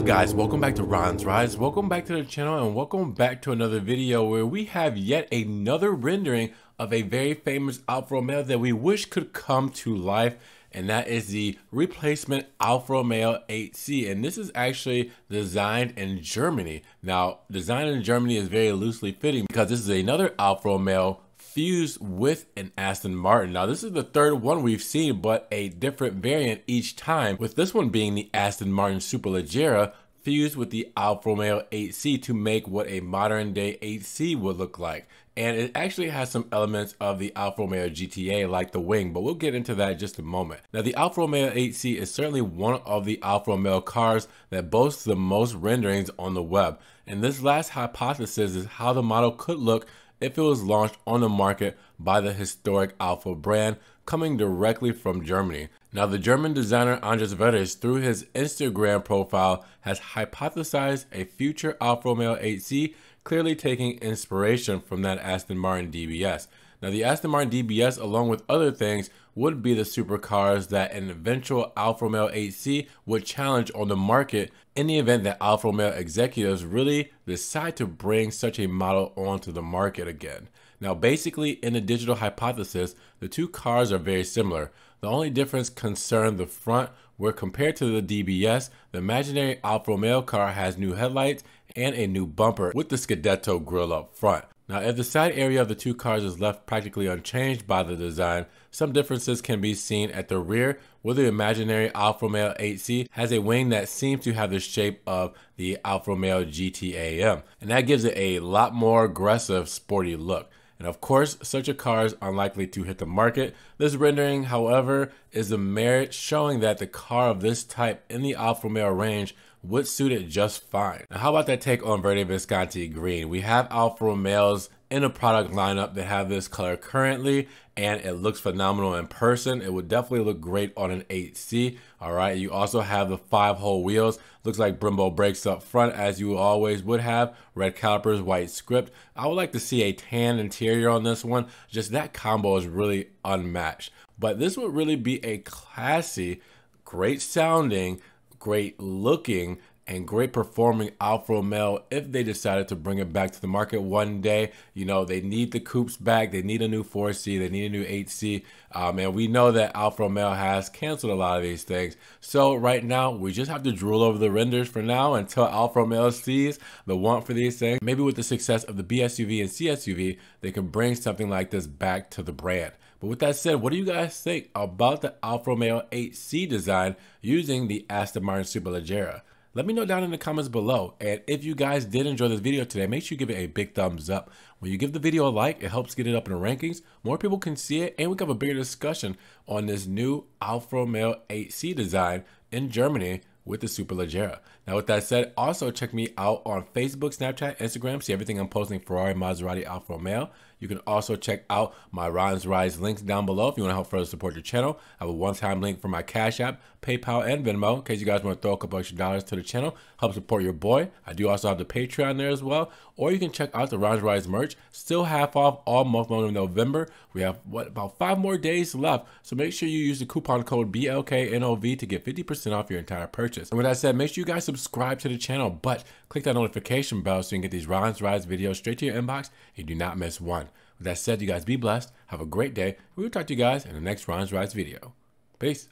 good guys? Welcome back to Ron's Rise. Welcome back to the channel and welcome back to another video where we have yet another rendering of a very famous Alfa Romeo that we wish could come to life and that is the replacement Alfa Romeo 8C. And this is actually designed in Germany. Now, design in Germany is very loosely fitting because this is another Alfa Romeo fused with an Aston Martin. Now, this is the third one we've seen, but a different variant each time, with this one being the Aston Martin Superleggera fused with the Alfa Romeo 8C to make what a modern day 8C would look like. And it actually has some elements of the Alfa Romeo GTA like the wing, but we'll get into that in just a moment. Now the Alfa Romeo 8C is certainly one of the Alfa Romeo cars that boasts the most renderings on the web. And this last hypothesis is how the model could look if it was launched on the market by the historic Alpha brand coming directly from Germany. Now, the German designer Andres Veres, through his Instagram profile, has hypothesized a future Alfa Romeo 8C, clearly taking inspiration from that Aston Martin DBS. Now, the Aston Martin DBS, along with other things, would be the supercars that an eventual Alfa Romeo 8C would challenge on the market in the event that Alfa Romeo executives really decide to bring such a model onto the market again. Now, basically, in the digital hypothesis, the two cars are very similar. The only difference concerned the front, where compared to the DBS, the imaginary Alfa Romeo car has new headlights and a new bumper with the Scudetto grille up front. Now, if the side area of the two cars is left practically unchanged by the design, some differences can be seen at the rear where the imaginary Alfa Romeo 8C has a wing that seems to have the shape of the Alfa Romeo GTAM, and that gives it a lot more aggressive, sporty look. And of course, such a car is unlikely to hit the market. This rendering, however, is a merit showing that the car of this type in the Alfa Romeo range would suit it just fine. Now, how about that take on Verde Visconti Green? We have Alfa Romeos in a product lineup that have this color currently, and it looks phenomenal in person. It would definitely look great on an 8C, all right? You also have the five hole wheels. Looks like Brembo brakes up front, as you always would have. Red calipers, white script. I would like to see a tan interior on this one. Just that combo is really unmatched. But this would really be a classy, great sounding, great looking and great performing Alfa Romeo if they decided to bring it back to the market one day. You know, they need the coupes back. They need a new 4C. They need a new 8C. Um, uh, and we know that Alfa Romeo has canceled a lot of these things. So right now, we just have to drool over the renders for now until Alfa Romeo sees the want for these things. Maybe with the success of the BSUV and CSUV, they can bring something like this back to the brand. But with that said, what do you guys think about the Alfa Romeo 8C design using the Aston Martin Superleggera? Let me know down in the comments below. And if you guys did enjoy this video today, make sure you give it a big thumbs up. When you give the video a like, it helps get it up in the rankings. More people can see it and we can have a bigger discussion on this new Alfa Romeo 8C design in Germany with the Superleggera. Now, with that said, also check me out on Facebook, Snapchat, Instagram. See everything I'm posting Ferrari, Maserati, Alfa Romeo. You can also check out my Ron's Rise links down below if you want to help further support your channel. I have a one-time link for my Cash App, PayPal, and Venmo in case you guys want to throw a couple extra dollars to the channel, help support your boy. I do also have the Patreon there as well. Or you can check out the Ron's Rise merch. Still half off all month of November. We have, what, about five more days left. So make sure you use the coupon code BLKNOV to get 50% off your entire purchase purchase. And with that said, make sure you guys subscribe to the channel, but click that notification bell so you can get these Ron's Rides videos straight to your inbox and do not miss one. With that said, you guys be blessed. Have a great day. We'll talk to you guys in the next Ron's Rides video. Peace.